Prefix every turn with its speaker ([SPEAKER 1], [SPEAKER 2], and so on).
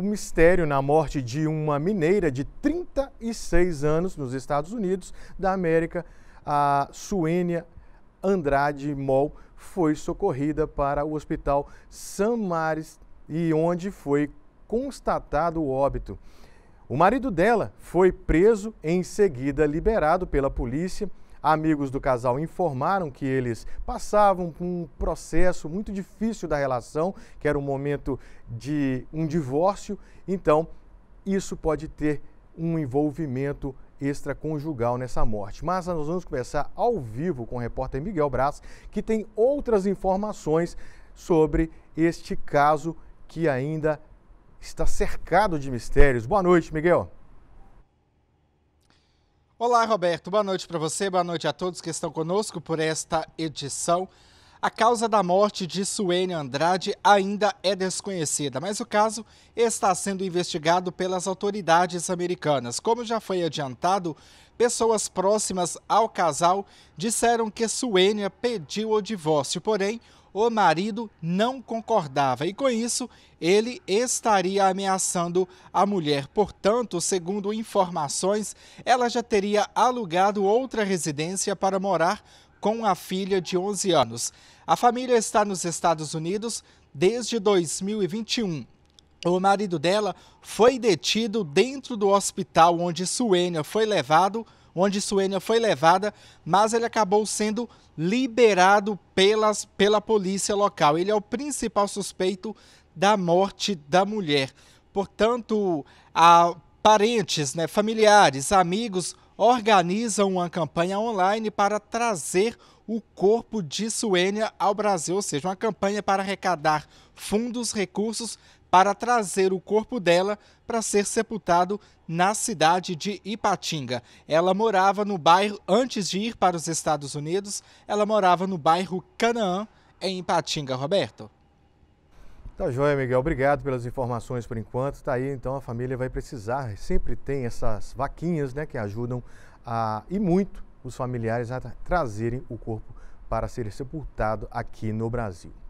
[SPEAKER 1] O mistério na morte de uma mineira de 36 anos nos Estados Unidos da América, a Suênia Andrade Mol, foi socorrida para o Hospital San Mares e onde foi constatado o óbito. O marido dela foi preso, em seguida liberado pela polícia Amigos do casal informaram que eles passavam por um processo muito difícil da relação, que era um momento de um divórcio, então isso pode ter um envolvimento extraconjugal nessa morte. Mas nós vamos começar ao vivo com o repórter Miguel Braz, que tem outras informações sobre este caso que ainda está cercado de mistérios. Boa noite, Miguel.
[SPEAKER 2] Olá, Roberto. Boa noite para você, boa noite a todos que estão conosco por esta edição a causa da morte de Suene Andrade ainda é desconhecida, mas o caso está sendo investigado pelas autoridades americanas. Como já foi adiantado, pessoas próximas ao casal disseram que Suênia pediu o divórcio, porém o marido não concordava e com isso ele estaria ameaçando a mulher. Portanto, segundo informações, ela já teria alugado outra residência para morar com a filha de 11 anos. A família está nos Estados Unidos desde 2021. O marido dela foi detido dentro do hospital onde Suênia foi levado, onde Suênia foi levada, mas ele acabou sendo liberado pelas, pela polícia local. Ele é o principal suspeito da morte da mulher. Portanto, a parentes, né, familiares, amigos organizam uma campanha online para trazer o corpo de Suênia ao Brasil, ou seja, uma campanha para arrecadar fundos, recursos para trazer o corpo dela para ser sepultado na cidade de Ipatinga. Ela morava no bairro, antes de ir para os Estados Unidos, ela morava no bairro Canaã, em Ipatinga, Roberto.
[SPEAKER 1] Tá joia, Miguel. Obrigado pelas informações por enquanto. Tá aí, então a família vai precisar. Sempre tem essas vaquinhas, né, que ajudam a e muito os familiares a trazerem o corpo para ser sepultado aqui no Brasil.